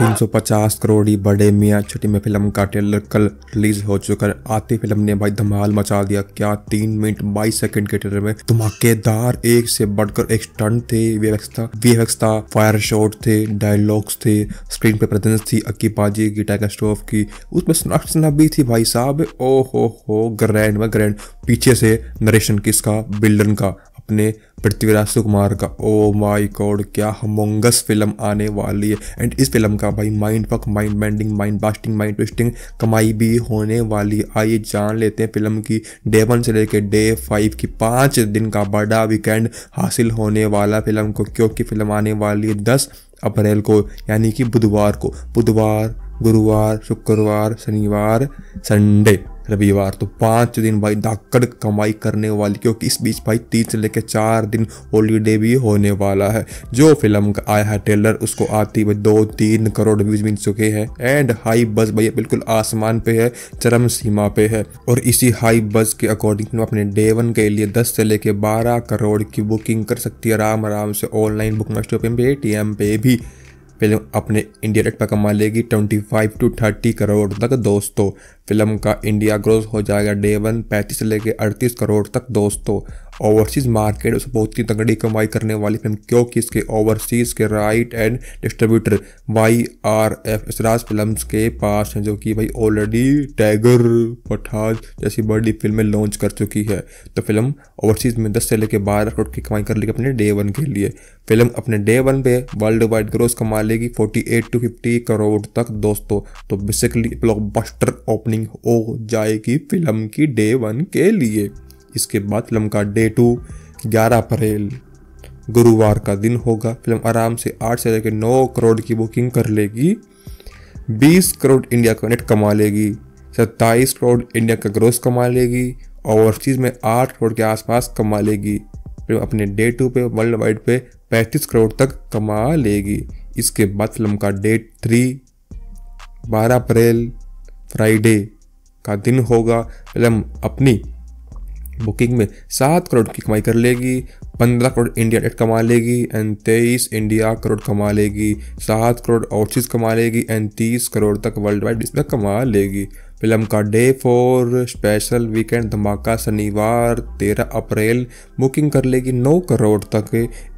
350 करोड़ी बड़े मियाँ छोटी में फिल्म का ट्रेलर कल रिलीज हो चुका है आती फिल्म ने भाई धमाल मचा दिया क्या तीन मिनट बाईस सेकंड के ट्रेलर में धमाकेदार एक से बढ़कर एक स्टंट थे वीएफएक्स था फायर शॉट थे डायलॉग्स थे स्क्रीन पे प्रेजेंस थी अक्की पाजी की टाइगर स्टोफ की उसमें स्नक्सना भी थी भाई साहब ओ हो हो ग्रैंड में ग्रैंड पीछे से नरेशन किसका बिल्डन का अपने पृथ्वीराज सुकुमार का ओ माय गॉड क्या हमोंगस फिल्म आने वाली है एंड इस फिल्म का भाई माइंड पक mind bending mind blasting mind twisting कमाई भी होने वाली है आइए जान लेते हैं फिल्म की डे वन से लेकर डे फाइव की पाँच दिन का बड़ा वीकेंड हासिल होने वाला फिल्म को क्योंकि फिल्म आने वाली है दस अप्रैल को यानी कि बुधवार को बुधवार गुरुवार शुक्रवार शनिवार संडे रविवार तो पाँच दिन भाई धाकड़ कमाई करने वाली क्योंकि इस बीच भाई तीन से लेकर चार दिन हॉलीडे भी होने वाला है जो फिल्म का आया है ट्रेलर उसको आती भाई दो तीन करोड़ व्यूज मिल चुके हैं एंड हाई बस भैया बिल्कुल आसमान पे है चरम सीमा पे है और इसी हाई बस के अकॉर्डिंग अपने डे वन के लिए दस से लेकर बारह करोड़ की बुकिंग कर सकती है आराम आराम से ऑनलाइन बुक मस्टर पे पेटीएम पे भी फिल्म अपने इंडिया रेट पर कमा लेगी twenty five to thirty crore तक दोस्तों फिल्म का इंडिया ग्रोथ हो जाएगा डे वन पैंतीस से लेकर अड़तीस करोड़ तक दोस्तों ओवरसीज मार्केट उसमें बहुत ही तगड़ी कमाई करने वाली फिल्म क्योंकि इसके ओवरसीज के right and distributor Y R F इसराज फिल्म के पास हैं जो कि भाई ऑलरेडी टैगर पठान जैसी बड़ी फिल्में लॉन्च कर चुकी है तो फिल्म ओवरसीज में दस से लेकर बारह करोड़ की कमाई कर लेगी अपने डे वन के लिए फिल्म अपने डे वन पे वर्ल्ड वाइड ग्रोस कमा लेगी एट टू फिफ्टी करोड़ तक दोस्तों तो बेसिकली ब्लॉकबस्टर ओपनिंग हो जाएगी फिल्म की डे वन के लिए इसके बाद फिल्म का डे टू ग्यारह अप्रैल गुरुवार का दिन होगा फिल्म आराम से आठ से लेकर नौ करोड़ की बुकिंग कर लेगी बीस करोड़ इंडिया का नेट कमा लेगी सत्ताईस करोड़ इंडिया का ग्रोस कमा लेगी ओवरसीज़ में आठ करोड़ के आसपास कमा लेगी फिल्म अपने डे टू पे वर्ल्ड वाइड पे पैंतीस करोड़ तक कमा लेगी इसके बाद फिल्म का डेट थ्री बारह अप्रैल फ्राइडे का दिन होगा फिल्म अपनी बुकिंग में सात करोड़ की कमाई कर लेगी पंद्रह करोड़ इंडिया डेट कमा लेगी एंड तेईस इंडिया करोड़ कमा लेगी सात करोड़ ओवरसीज कमा लेगी एंड तीस करोड़ तक वर्ल्ड वाइड डिस्प्ले कमा लेगी फिल्म का डे फोर स्पेशल वीकेंड धमाका शनिवार तेरह अप्रैल बुकिंग कर लेगी नौ करोड़ तक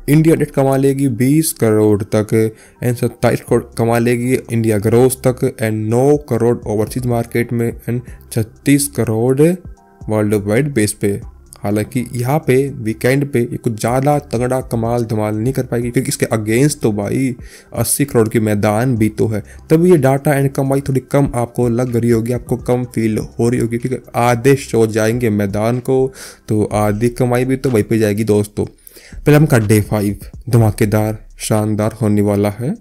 इंडिया डेट कमा लेगी बीस करोड़ तक एंड सत्ताईस करोड़ कमा लेगी इंडिया ग्रोस तक एंड नौ करोड़ ओवरसीज मार्केट में एंड छत्तीस करोड़ वर्ल्ड वाइड बेस पे हालांकि यहाँ पे वीकेंड पे ये कुछ ज़्यादा तगड़ा कमाल धमाल नहीं कर पाएगी क्योंकि इसके अगेंस्ट तो भाई 80 करोड़ के मैदान भी तो है तभी ये डाटा एंड कमाई थोड़ी कम आपको लग रही होगी आपको कम फील हो रही होगी क्योंकि आधे शो जाएंगे मैदान को तो आधी कमाई भी तो वही पे जाएगी दोस्तों फिल्म का डे फाइव धमाकेदार शानदार होने वाला है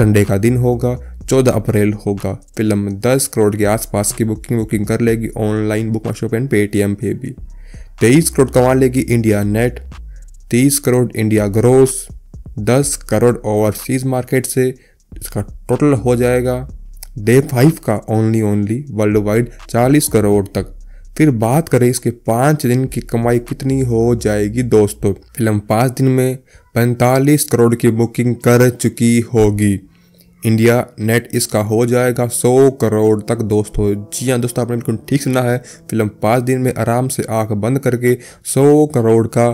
संडे का दिन होगा चौदह अप्रैल होगा फिल्म दस करोड़ के आसपास की बुकिंग बुकिंग कर लेगी online book shop and Paytm पे भी तेईस करोड़ कमा लेगी इंडिया नेट तीस करोड़ इंडिया ग्रोस दस करोड़ ओवरसीज मार्केट से इसका टोटल हो जाएगा डे फाइव का ओनली ओनली वर्ल्ड वाइड चालीस करोड़ तक फिर बात करें इसके पाँच दिन की कमाई कितनी हो जाएगी दोस्तों फिल्म पाँच दिन में पैंतालीस करोड़ की बुकिंग कर चुकी होगी इंडिया नेट इसका हो जाएगा सौ करोड़ तक दोस्तों जी हाँ दोस्तों आपने बिल्कुल ठीक सुना है फिल्म पाँच दिन में आराम से आंख बंद करके सौ करोड़ का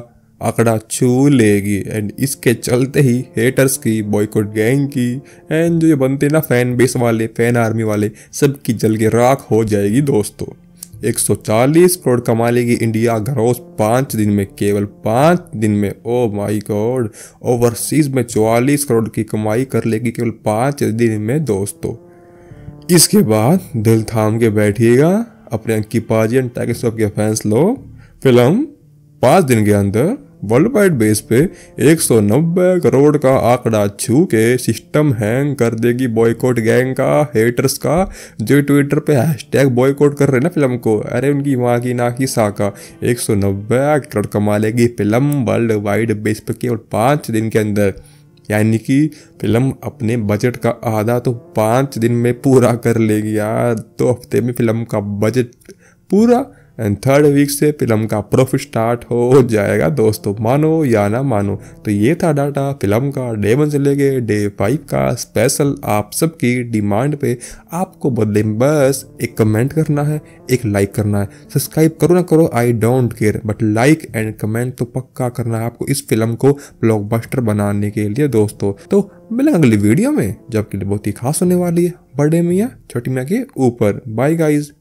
आंकड़ा छू लेगी एंड इसके चलते ही हेटर्स की बॉयकॉट गैंग की एंड जो ये बनते ना फैन बेस वाले फैन आर्मी वाले सबकी जल के राख हो जाएगी दोस्तों 140 करोड़ कमा लेगी इंडिया ग्रोस पाँच दिन में केवल पाँच दिन में ओ माय गॉड ओवरसीज में 44 करोड़ की कमाई कर लेगी केवल पाँच दिन में दोस्तों इसके बाद दिल थाम के बैठिएगा अपने अंकिपाजियन टैक्स के फैंस लो फिल्म पाँच दिन के अंदर वर्ल्ड वाइड बेस पे 190 करोड़ का आंकड़ा छू के सिस्टम हैंग कर देगी बॉयकॉट गैंग का हेटर्स का जो ट्विटर पे हैशटैग बॉयकॉट कर रहे ना फिल्म को अरे उनकी माँ की ना की साका एक करोड़ कमा लेगी फिल्म वर्ल्ड वाइड बेस पे केवल पाँच दिन के अंदर यानी कि फिल्म अपने बजट का आधा तो पाँच दिन में पूरा कर लेगी यार दो तो हफ्ते में फिल्म का बजट पूरा एंड थर्ड वीक से फिल्म का प्रोफ स्टार्ट हो जाएगा दोस्तों मानो या ना मानो तो ये था डाटा फिल्म का डे वन से लेके डे फाइव का स्पेशल आप सबकी डिमांड पे आपको बदले में बस एक कमेंट करना है एक लाइक करना है सब्सक्राइब करो ना करो I don't care but like and comment तो पक्का करना है आपको इस फिल्म को ब्लॉकबस्टर बनाने के लिए दोस्तों तो मिलेंगे अगली वीडियो में जबकि बहुत ही खास होने वाली है बर्थडे मियाँ छोटी मियाँ के ऊपर बाय गाइज